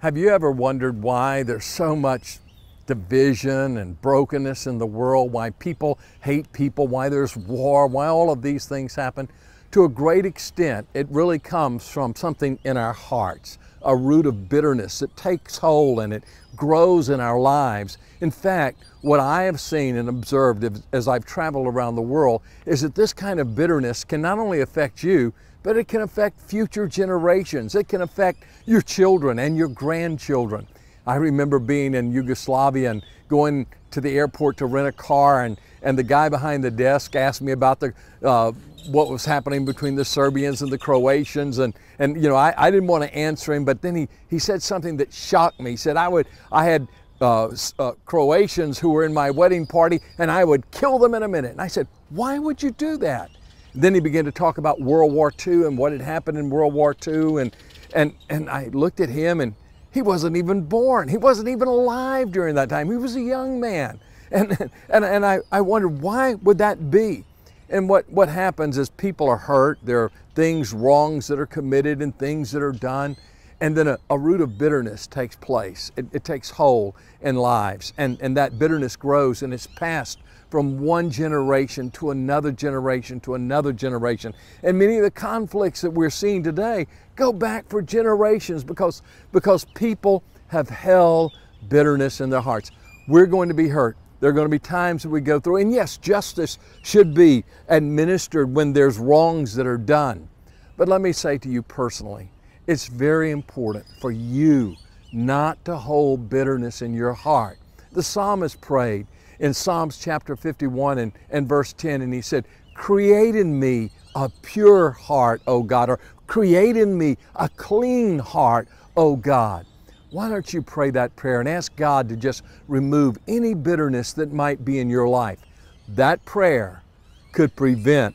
Have you ever wondered why there's so much division and brokenness in the world, why people hate people, why there's war, why all of these things happen? To a great extent, it really comes from something in our hearts, a root of bitterness that takes hold and it grows in our lives. In fact, what I have seen and observed as I've traveled around the world is that this kind of bitterness can not only affect you, but it can affect future generations. It can affect your children and your grandchildren. I remember being in Yugoslavia and going to the airport to rent a car, and, and the guy behind the desk asked me about the, uh, what was happening between the Serbians and the Croatians. And, and you know, I, I didn't want to answer him, but then he, he said something that shocked me. He said, I, would, I had uh, uh, Croatians who were in my wedding party, and I would kill them in a minute. And I said, Why would you do that? Then he began to talk about World War II and what had happened in World War II. And, and, and I looked at him and he wasn't even born. He wasn't even alive during that time. He was a young man. And, and, and I, I wondered, why would that be? And what, what happens is people are hurt. There are things, wrongs that are committed and things that are done and then a, a, root of bitterness takes place. It, it takes hold in lives, and, and that bitterness grows and it's passed from one generation to another generation to another generation. And many of the conflicts that we're seeing today go back for generations because, because people have held bitterness in their hearts. We're going to be hurt. There are going to be times that we go through. And yes, justice should be administered when there's wrongs that are done. But let me say to you personally, it's very important for you not to hold bitterness in your heart. The psalmist prayed in Psalms chapter 51 and, and verse 10, and he said, Create in me a pure heart, O God, or create in me a clean heart, O God. Why don't you pray that prayer and ask God to just remove any bitterness that might be in your life? That prayer could prevent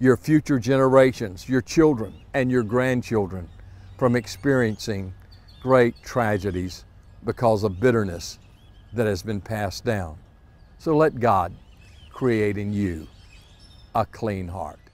your future generations, your children, and your grandchildren from experiencing great tragedies because of bitterness that has been passed down. So let God create in you a clean heart.